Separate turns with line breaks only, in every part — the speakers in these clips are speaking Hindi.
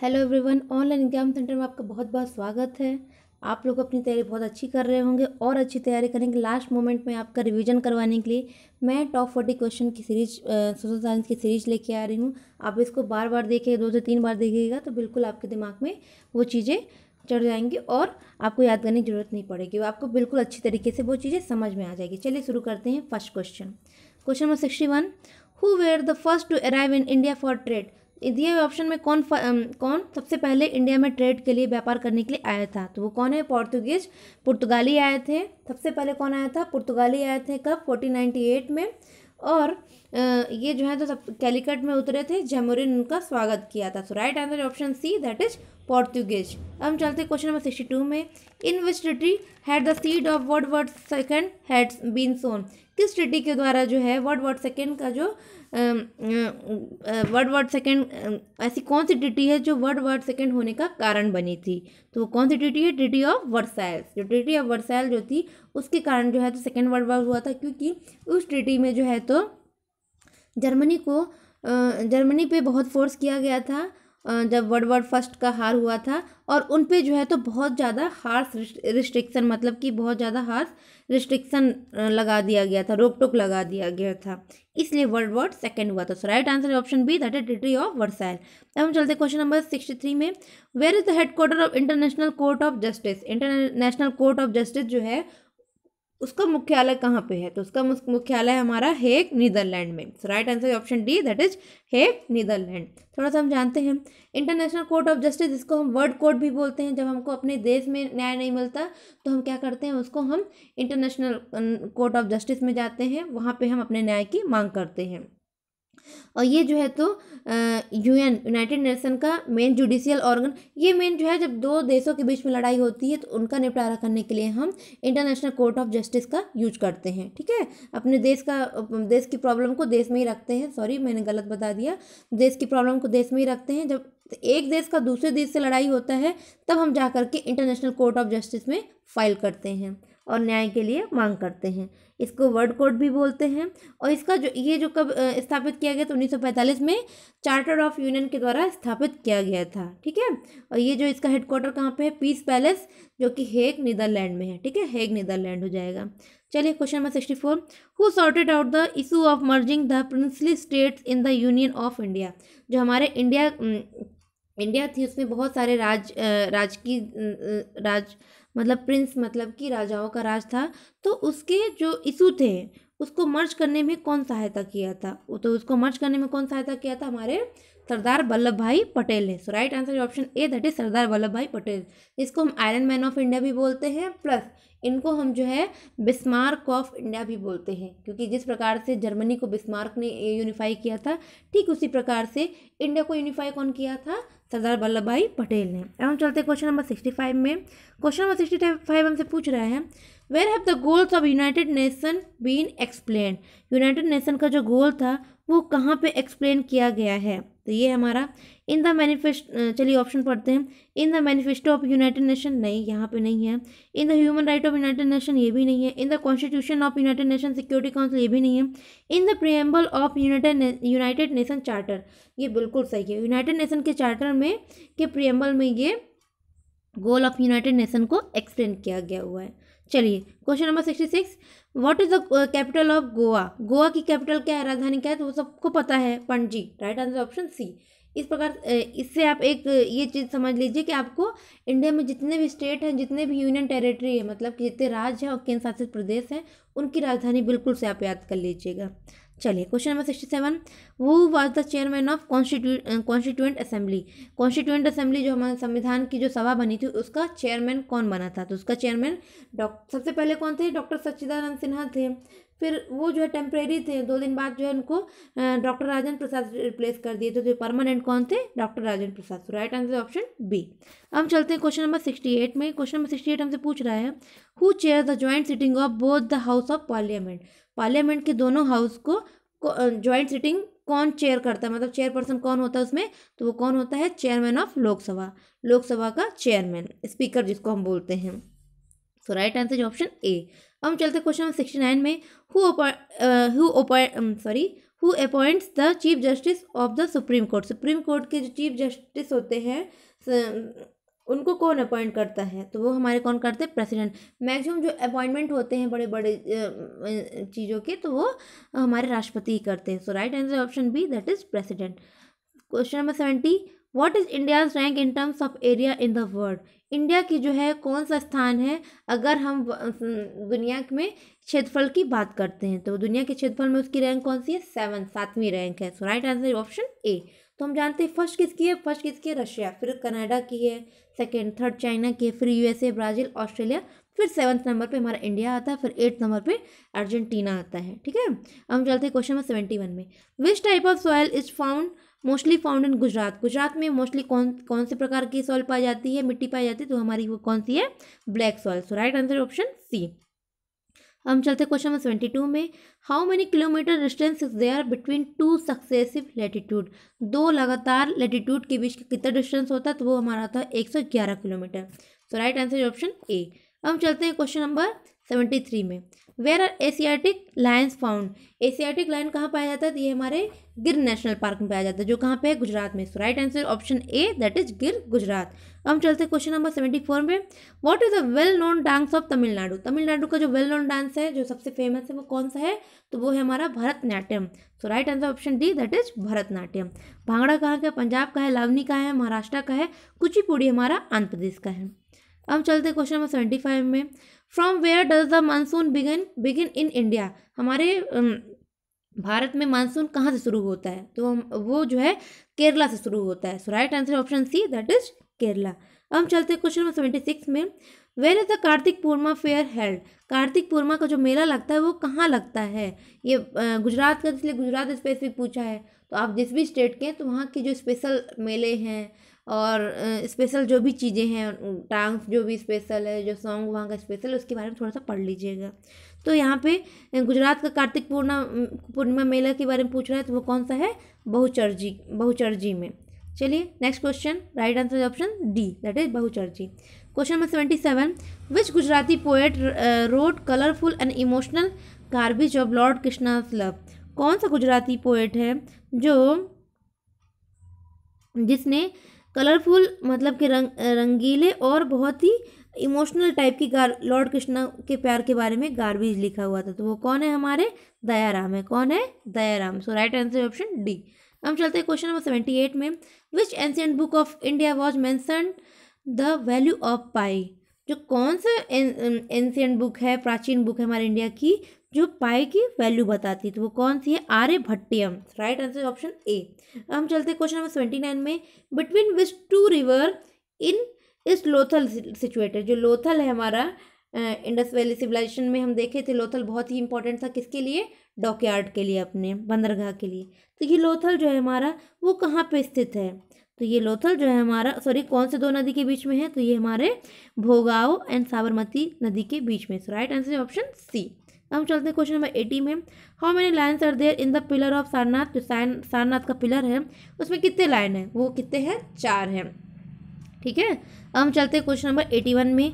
hello everyone online exam centre में आपका बहुत बहुत स्वागत है आप लोग अपनी तैयारी बहुत अच्छी कर रहे होंगे और अच्छी तैयारी करेंगे लास्ट मोमेंट में आपका रिवीजन करवाने के लिए मैं टॉप फोर्टी क्वेश्चन की सीरीज सोशल साइंस की सीरीज लेके आ रही हूँ आप इसको बार बार देखिए दो से तीन बार देखिएगा तो बिल्कुल आपके दिमाग में वो चीज़ें चढ़ जाएंगी और आपको याद करने की ज़रूरत नहीं पड़ेगी आपको बिल्कुल अच्छी तरीके से वो चीज़ें समझ में आ जाएगी चलिए शुरू करते हैं first question question number sixty one who were the first to arrive in India for trade दिए हुए ऑप्शन में कौन कौन सबसे पहले इंडिया में ट्रेड के लिए व्यापार करने के लिए आया था तो वो कौन है पोर्तुगीज पुर्तगाली आए थे सबसे पहले कौन आया था पुर्तगाली आए थे कब फोर्टीन नाइन्टी एट में और ये जो है तो सब कैलिकट में उतरे थे जैमोरिन उनका स्वागत किया था so right answer option C that is Portuguese हम चलते हैं क्वेश्चन नंबर सिक्सटी टू में in which city had the seed of world war second had been sown किस सिटी के द्वारा जो है वर्ड वर्ड सेकेंड का जो वर्ड वर्ड सेकेंड ऐसी कौन सी डिटी है जो वर्ड वर्ड सेकेंड होने का कारण बनी थी तो वो कौन सी डिटी है डिटी ऑफ वर्सैल जो डिटी ऑफ वर्सैल जो थी उसके कारण जो है तो सेकेंड वर्ल्ड वॉर हुआ था क्योंकि उस टिटी में जो है तो जर्मनी को जर्मनी पे बहुत फोर्स किया गया था जब वर्ल्ड वर्ड फर्स्ट का हार हुआ था और उन पे जो है तो बहुत ज़्यादा हार्स रिस्ट्रिक्शन मतलब कि बहुत ज़्यादा हार्स रिस्ट्रिक्शन लगा दिया गया था रोक टोक लगा दिया गया था इसलिए वर्ल्ड वर्ड सेकेंड हुआ था so right answer option B that is treaty of Versailles अब हम चलते क्वेश्चन नंबर सिक्सटी थ्री में where is the headquarter of international court of justice international court of justice जो है उसका मुख्यालय कहाँ पे है तो उसका मुख्यालय हमारा हेग नीदरलैंड में so right answer option D that is Hague Netherlands थोड़ा सा हम जानते हैं इंटरनेशनल कोर्ट ऑफ जस्टिस जिसको हम वर्ल्ड कोर्ट भी बोलते हैं जब हमको अपने देश में न्याय नहीं मिलता तो हम क्या करते हैं उसको हम इंटरनेशनल कोर्ट ऑफ जस्टिस में जाते हैं वहाँ पर हम अपने न्याय की मांग करते हैं और ये जो है तो यूएन यूनाइटेड नेशन का मेन जुडिशियल ऑर्गन ये मेन जो है जब दो देशों के बीच में लड़ाई होती है तो उनका निपटारा करने के लिए हम इंटरनेशनल कोर्ट ऑफ जस्टिस का यूज करते हैं ठीक है अपने देश का देश की प्रॉब्लम को देश में ही रखते हैं सॉरी मैंने गलत बता दिया देश की प्रॉब्लम को देश में ही रखते हैं जब एक देश का दूसरे देश से लड़ाई होता है तब हम जा करके इंटरनेशनल कोर्ट ऑफ जस्टिस में फाइल करते हैं और न्याय के लिए मांग करते हैं इसको वर्ड कोड भी बोलते हैं और इसका जो ये जो कब स्थापित किया गया तो 1945 में चार्टर ऑफ यूनियन के द्वारा स्थापित किया गया था ठीक है और ये जो इसका हेडक्वार्टर कहाँ पे है पीस पैलेस जो कि हेग नीदरलैंड में है ठीक है हेग नीदरलैंड हो जाएगा चलिए question number sixty four who sorted out the issue of merging the princely states in the union of India जो हमारे इंडिया इंडिया थी उसमें बहुत सारे राज की राज मतलब प्रिंस मतलब कि राजाओं का राज था तो उसके जो इशू थे उसको मर्ज करने में कौन सहायता किया था वो तो उसको मर्ज करने में कौन सहायता किया था हमारे सरदार वल्लभ भाई पटेल ने so right answer option A that is Sardar Vallabh Bhai Patel इसको हम आयरन मैन ऑफ इंडिया भी बोलते हैं प्लस इनको हम जो है बिस्मार्क ऑफ इंडिया भी बोलते हैं क्योंकि जिस प्रकार से जर्मनी को बिस्मार्क ने यूनिफाई किया था ठीक उसी प्रकार से इंडिया को यूनिफाई कौन किया था सरदार वल्लभ भाई पटेल ने अब हम चलते हैं क्वेश्चन नंबर सिक्सटी फाइव में क्वेश्चन नंबर सिक्सटी फाइव हमसे पूछ रहा है where have the goals of United Nation been explain United Nation का जो गोल था वो कहाँ पे एक्सप्लेन किया गया है तो ये हमारा इन द मैनिफेस्ट चलिए ऑप्शन पढ़ते हैं in the manifesto of United Nation नहीं यहाँ पे नहीं है in the human right of United Nation ये भी नहीं है in the constitution of United Nation security council ये भी नहीं है in the preamble of United United Nation charter ये बिल्कुल सही है यूनाइटेड नेशन के चार्टर में के प्रियम्बल में ये गोल ऑफ यूनाइटेड नेशन को एक्सप्लेन किया गया हुआ है चलिए question number sixty six what is the capital of Goa Goa की कैपिटल क्या है राजधानी क्या है तो वो सबको पता है Panaji right answer option C इस प्रकार इससे आप एक ये चीज़ समझ लीजिए कि आपको इंडिया में जितने भी स्टेट हैं जितने भी यूनियन टेरिटरी है मतलब कि जितने राज्य हैं और केंद्र शासित प्रदेश हैं उनकी राजधानी बिल्कुल से आप याद कर लीजिएगा चलिए question number sixty seven who was the chairman of constituent assembly constituent assembly जो हमारे संविधान की जो सभा बनी थी उसका चेयरमैन कौन बना था तो उसका चेयरमैन डॉक्टर सबसे पहले कौन थे डॉक्टर सच्चिदानंद सिन्हा थे फिर वो जो है टेम्प्रेरी थे दो दिन बाद जो है उनको डॉक्टर राजेंद्र प्रसाद रिप्लेस कर दिए थे तो परमानेंट कौन थे डॉक्टर राजेंद्र प्रसाद तो राइट आंसर ऑप्शन बी हम चलते हैं क्वेश्चन नंबर सिक्सटी एट में क्वेश्चन नंबर सिक्सटी एट हमसे पूछ रहा है who chair the joint sitting of both the house of parliament parliament के दोनों हाउस को ज्वाइंट सिटिंग कौन चेयर करता है मतलब चेयरपर्सन कौन होता है उसमें तो वो कौन होता है चेयरमैन ऑफ लोकसभा लोकसभा का चेयरमैन स्पीकर जिसको हम बोलते हैं so right answer option A अब हम चलते क्वेश्चन नंबर सिक्सटी नाइन में who sorry who appoints the chief justice of the supreme court supreme court के जो चीफ जस्टिस होते हैं उनको कौन अपॉइंट करता है तो वो हमारे कौन करते हैं प्रेसिडेंट मैक्सिमम जो अपॉइंटमेंट होते हैं बड़े बड़े चीज़ों के तो वो हमारे राष्ट्रपति ही करते हैं so right answer option B that is president question number seventy what is India's rank in terms of area in the world India की जो है कौन सा स्थान है अगर हम दुनिया में क्षेत्रफल की बात करते हैं तो दुनिया के क्षेत्रफल में उसकी रैंक कौन सी है सेवन सातवीं रैंक है so right answer option A तो हम जानते हैं फर्स्ट किसकी है फर्स्ट किसकी है रशिया फिर कनाडा की है सेकेंड थर्ड चाइना की है फिर यूएसए ब्राज़ील ऑस्ट्रेलिया फिर सेवन्थ नंबर पे हमारा इंडिया आता है फिर एट्थ नंबर पे अर्जेंटीना आता है ठीक है हम चलते हैं क्वेश्चन नंबर सेवेंटी वन में which type of soil is found mostly found in Gujarat Gujarat में मोस्टली कौन कौन से प्रकार की सॉइल पाई जाती है मिट्टी पाई जाती है तो हमारी वो कौन सी है black soil so right answer option C हम चलते हैं क्वेश्चन नंबर सेवेंटी टू में how many kilometre distance is there between two successive latitude दो लगातार लेटीट्यूड के बीच का कितना डिस्टेंस होता है तो वो हमारा था एक सौ ग्यारह किलोमीटर तो राइट आंसर ऑप्शन ए हम चलते हैं क्वेश्चन नंबर सेवेंटी थ्री में where are Asiatic lions found Asiatic lion कहाँ पाया जाता है तो ये हमारे गिर नेशनल पार्क में पाया जाता है जो कहाँ पे है गुजरात में so right answer option A that is Gir Gujarat अब हम चलते क्वेश्चन नंबर सेवेंटी फोर में what is the well known dance of Tamil Nadu Tamil Nadu का जो वेल नोन डांस है जो सबसे फेमस है वो कौन सा है तो वो है हमारा Bharatanatyam so right answer option D that is Bharatanatyam Bhangra कहाँ का है पंजाब का है लावनी का है महाराष्ट्र का है कुचिपुड़ी हमारा आंध्र प्रदेश का है अब चलते क्वेश्चन नंबर सेवेंटी फाइव में from where does the monsoon begin begin in India हमारे भारत में मानसून कहाँ से शुरू होता है तो हम वो जो है केरला से शुरू होता है so right answer option C that is Kerala अब हम चलते हैं क्वेश्चन नंबर सेवेंटी सिक्स में where is the Kartik Purnima fair held Kartik Purnima का जो मेला लगता है वो कहाँ लगता है ये गुजरात का इसलिए गुजरात स्पेसिफिक पूछा है तो आप जिस भी स्टेट के हैं तो वहाँ के जो स्पेशल मेले हैं और स्पेशल जो भी चीज़ें हैं टांग जो भी स्पेशल है जो सॉन्ग वहाँ का स्पेशल है उसके बारे में थोड़ा सा पढ़ लीजिएगा तो यहाँ पे गुजरात का कार्तिक पूर्णा पूर्णिमा मेला के बारे में पूछ रहा है तो वो कौन सा है बहुचर्जी बहुचर्जी में चलिए next question right answer option D that is Bahucharaji question number seventy seven which Gujarati poet wrote colourful and emotional garbage of lord Krishna love कौन सा गुजराती पोएट है जो जिसने कलरफुल मतलब कि रंग रंगीले और बहुत ही इमोशनल टाइप की गार लॉर्ड कृष्णा के प्यार के बारे में गार्बेज लिखा हुआ था तो वो कौन है हमारे दयाराम है कौन है Dayaram so right answer option D हम चलते हैं क्वेश्चन नंबर सेवेंटी एट में which ancient book of India was mentioned the value of pi जो कौन सा एंशियंट बुक है प्राचीन बुक है हमारे इंडिया की जो पाई की वैल्यू बताती थी तो वो कौन सी है भट्टियम राइट आंसर ऑप्शन ए हम चलते हैं क्वेश्चन नंबर ट्वेंटी नाइन में between which two river in is Lothal situated जो लोथल है हमारा इंडस वैली सिविलाइजेशन में हम देखे थे लोथल बहुत ही इंपॉर्टेंट था किसके लिए यार्ड के लिए अपने बंदरगाह के लिए तो ये लोथल जो है हमारा वो कहाँ पर स्थित है तो ये लोथल जो है हमारा सॉरी कौन से दो नदी के बीच में है तो ये हमारे भोगाव एंड साबरमती नदी के बीच में so right answer option C हम चलते हैं क्वेश्चन नंबर एटी में how many lions are there in the pillar of Sarnath जो साइन सारनाथ का पिलर है उसमें कितने लाइन है वो कितने हैं चार हैं ठीक है अब हम चलते हैं क्वेश्चन नंबर एटी वन में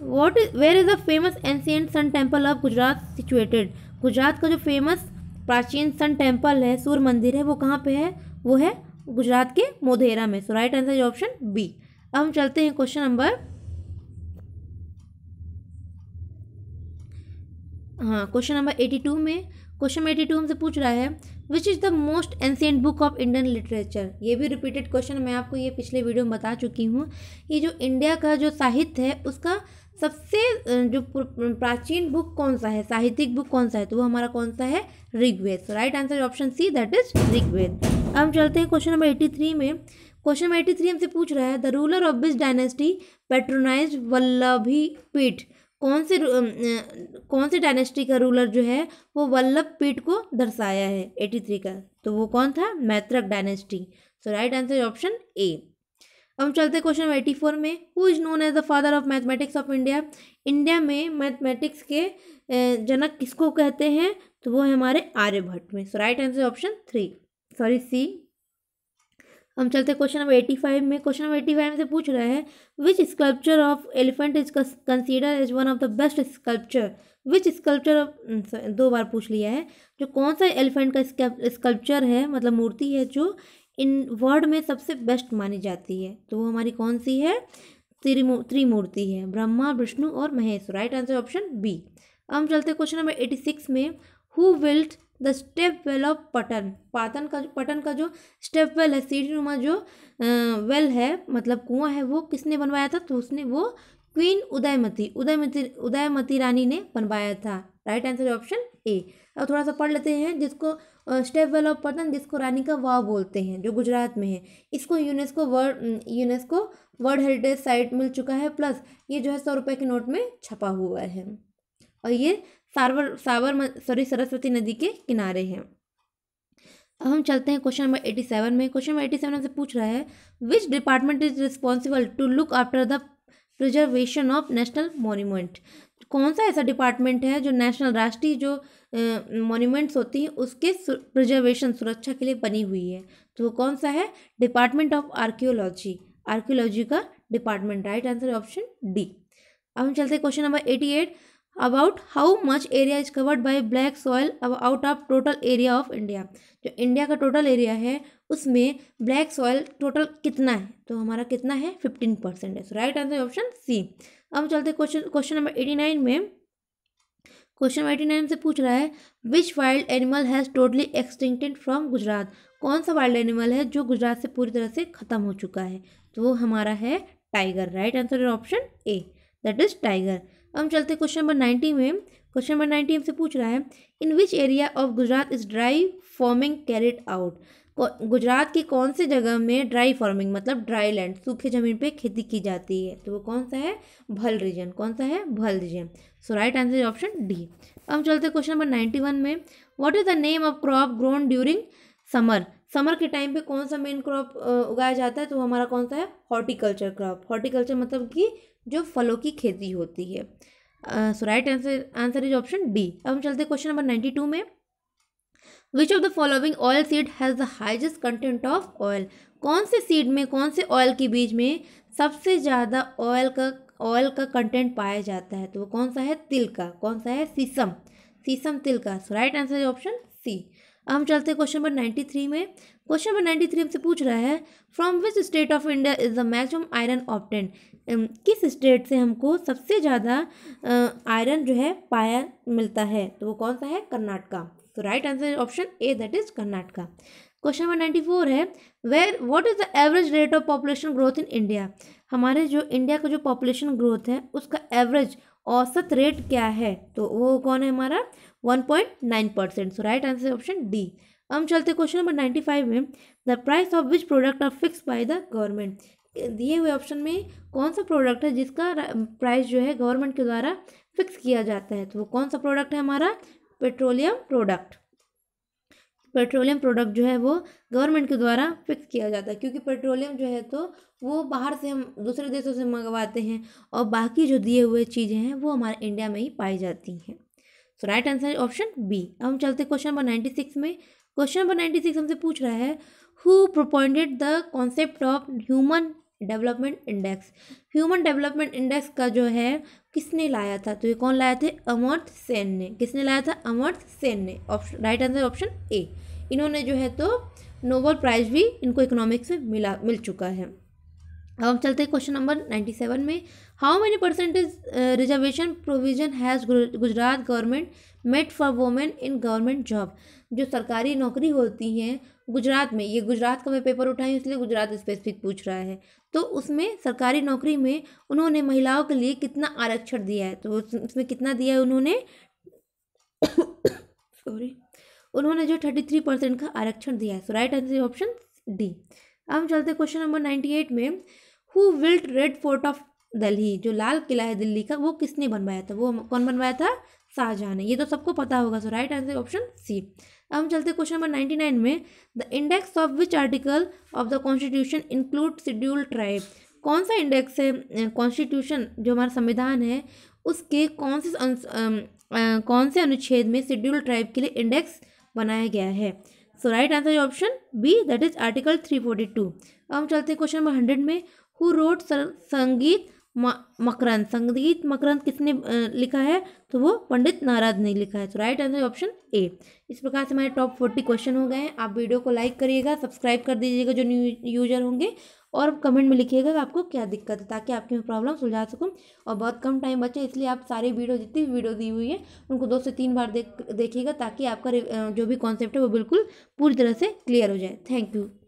what is where is the famous ancient sun temple of Gujarat situated Gujarat का जो फेमस प्राचीन सन टेम्पल है सूर्य मंदिर है वो कहाँ पे है वो है गुजरात के मोधेरा में so right answer is option B अब हम चलते हैं क्वेश्चन नंबर हाँ क्वेश्चन नंबर एटी टू में क्वेश्चन नंबर एटी टू हमसे पूछ रहा है which is the most ancient book of Indian literature ये भी रिपीटेड क्वेश्चन मैं आपको ये पिछले वीडियो में बता चुकी हूँ ये जो इंडिया का जो साहित्य है उसका सबसे जो प्राचीन बुक कौन सा है साहित्यिक बुक कौन सा है तो वो हमारा कौन सा है Rigveda right answer option C that is Rigveda अब हम चलते हैं क्वेश्चन नंबर एटी थ्री में क्वेश्चन नंबर एटी थ्री हमसे पूछ रहा है the ruler of this dynasty patronize Valabhi Peeth कौन से कौन से डायनेस्टी का रूलर जो है वो वल्लभ पीठ को दर्शाया है एटी थ्री का तो वो कौन था Maitrak dynasty so right answer option A अब हम चलते क्वेश्चन एटी फोर में who is known as the father of mathematics of India India में मैथमेटिक्स के जनक किसको कहते हैं तो वो है हमारे आर्यभट्ट में so right answer option three sorry C हम चलते क्वेश्चन नंबर एटी फाइव में क्वेश्चन नंबर एटी फाइव से पूछ रहे हैं which sculpture of elephant is consider is one of the best sculpture which sculpture of दो बार पूछ लिया है जो कौन सा एलिफेंट का स्कल्पचर है मतलब मूर्ति है जो इन वर्ल्ड में सबसे बेस्ट मानी जाती है तो वो हमारी कौन सी है त्रिमूर्ति है ब्रह्मा विष्णु और Mahesh right answer option B अब हम चलते क्वेश्चन नंबर एटी सिक्स में who built the step well of Patan Patan का पटन का जो स्टेप वेल है नुमा जो वेल है मतलब कुआं है वो किसने बनवाया था तो उसने वो क्वीन उदयमती उदयमती उदयमती रानी ने बनवाया था राइट आंसर ऑप्शन ए अब थोड़ा सा पढ़ लेते हैं जिसको स्टेप वेल ऑफ पटन जिसको रानी का वाव बोलते हैं जो गुजरात में है इसको UNESCO world UNESCO world heritage site मिल चुका है प्लस ये जो है सौ रुपये के नोट में छपा हुआ है और ये सावर सावर सॉरी सरस्वती नदी के किनारे हैं अब हम चलते हैं क्वेश्चन नंबर एटी सेवन में क्वेश्चन नंबर एटी सेवन से पूछ रहा है which department is responsible to look after the preservation of national monument कौन सा ऐसा डिपार्टमेंट है जो नेशनल राष्ट्रीय जो मोन्यूमेंट्स होती हैं उसके प्रिजर्वेशन सुरक्षा के लिए बनी हुई है तो वो कौन सा है डिपार्टमेंट ऑफ आर्क्योलॉजी आर्क्योलॉजी का department right answer option D अब हम चलते हैं question number eighty eight about how much area is covered by black soil अब out of total area of India जो इंडिया का टोटल एरिया है उसमें ब्लैक सॉयल टोटल कितना है तो हमारा कितना है फिफ्टीन परसेंट है so right answer option C अब चलते question question number eighty nine में क्वेश्चन नंबर एटी नाइन से पूछ रहा है which wild animal has totally extincted from Gujarat कौन सा वाइल्ड एनिमल है जो गुजरात से पूरी तरह से ख़त्म हो चुका है तो वो हमारा है tiger right answer option A that is tiger हम चलते क्वेश्चन नंबर नाइनटीन में क्वेश्चन नंबर नाइनटीन हमसे पूछ रहा है in which area of Gujarat is dry farming carried out Gujarat के कौन से जगह में ड्राई फार्मिंग मतलब ड्राई लैंड सूखे ज़मीन पे खेती की जाती है तो वो कौन सा है भल रीजन कौन सा है Bhal region so right answer is option D अब चलते क्वेश्चन नंबर नाइन्टी वन में what is the name of crop grown during summer summer के टाइम पे कौन सा मेन क्रॉप उगाया जाता है तो हमारा कौन सा है हॉर्टिकल्चर क्रॉप हॉर्टिकल्चर मतलब कि जो फलों की खेती होती है so right answer answer is option D अब हम चलते हैं क्वेश्चन नंबर नाइन्टी टू में which of the following oil seed has the highest content of oil कौन से सीड में कौन से ऑयल के बीज में सबसे ज़्यादा ऑयल का ऑयल का कंटेंट पाया जाता है तो वो कौन सा है तिल का कौन सा है सीसम सीसम तिल का so right answer is option C अब हम चलते हैं क्वेश्चन नंबर नाइन्टी थ्री में क्वेश्चन नंबर नाइन्टी थ्री हमसे पूछ रहा है from which state of India is the maximum iron obtain किस स्टेट से हमको सबसे ज़्यादा आयरन जो है पाया मिलता है तो वो कौन सा है कर्नाटका तो right answer option A that is Karnataka question number ninety four है where what is the average rate of population growth in India हमारे जो इंडिया का जो पॉपुलेशन ग्रोथ है उसका एवरेज औसत रेट क्या है तो वो कौन है हमारा one point nine percent so right answer option D हम चलते क्वेश्चन नंबर नाइन्टी फाइव में the price of which product are fix by the government दिए हुए ऑप्शन में कौन सा प्रोडक्ट है जिसका प्राइस जो है गवर्नमेंट के द्वारा फिक्स किया जाता है तो वो कौन सा प्रोडक्ट है हमारा पेट्रोलियम प्रोडक्ट पेट्रोलियम प्रोडक्ट जो है वो गवर्नमेंट के द्वारा फिक्स किया जाता है क्योंकि पेट्रोलियम जो है तो वो बाहर से हम दूसरे देशों से मंगवाते हैं और बाकी जो दिए हुए चीज़ें हैं वो हमारे इंडिया में ही पाई जाती हैं so right answer option B अब हम चलते क्वेश्चन नंबर नाइन्टी सिक्स में क्वेश्चन नंबर नाइन्टी सिक्स हमसे पूछ रहा है who propounded the concept of human development index human development index का जो है किसने लाया था तो ये कौन लाए थे अमर्थ सेन ने किसने लाया था अमर्थ सेन ने option right answer option A इन्होंने जो है तो नोबल प्राइज़ भी इनको इकोनॉमिक्स में मिला मिल चुका है अब हम चलते हैं क्वेश्चन नंबर नाइन्टी सेवन में how many percentage reservation provision has Gujarat government made for women in government job जो सरकारी नौकरी होती है गुजरात में ये गुजरात का मैं पेपर उठाई इसलिए गुजरात स्पेसिफिक पूछ रहा है तो उसमें सरकारी नौकरी में उन्होंने महिलाओं के लिए कितना आरक्षण दिया है तो उसमें कितना दिया है उन्होंने सॉरी उन्होंने जो थर्टी थ्री परसेंट का आरक्षण दिया है so right answer option D अब हम चलते क्वेश्चन नंबर नाइन्टी एट में who built red fort of Delhi जो लाल किला है दिल्ली का वो किसने बनवाया था वो कौन बनवाया था शाहजहाँ ने ये तो सबको पता होगा so right answer option C अब हम चलते क्वेश्चन नंबर नाइन्टी नाइन में the index of which article of the constitution include schedule tribe कौन सा इंडेक्स है कॉन्स्टिट्यूशन जो हमारा संविधान है उसके कौन से कौन से अनुच्छेद में शेड्यूल ट्राइब के लिए इंडेक्स बनाया गया है so right answer option B that is article three forty two अब हम चलते हैं क्वेश्चन नंबर हंड्रेड में हु रोड संगीत मकरंद संगीत मकरंद किसने लिखा है तो वो पंडित नाराज ने लिखा है तो राइट आंसर ऑप्शन ए इस प्रकार से हमारे टॉप फोर्टी क्वेश्चन हो गए हैं आप वीडियो को लाइक करिएगा सब्सक्राइब कर दीजिएगा जो न्यू यूजर होंगे और कमेंट में लिखिएगा आपको क्या दिक्कत है ताकि आपकी मैं प्रॉब्लम सुलझा सकूँ और बहुत कम टाइम बचे इसलिए आप सारी वीडियो जितनी भी वीडियो दी हुई है उनको दो से तीन बार देख देखिएगा ताकि आपका जो भी कॉन्सेप्ट है वो बिल्कुल पूरी तरह से क्लियर हो जाए थैंक यू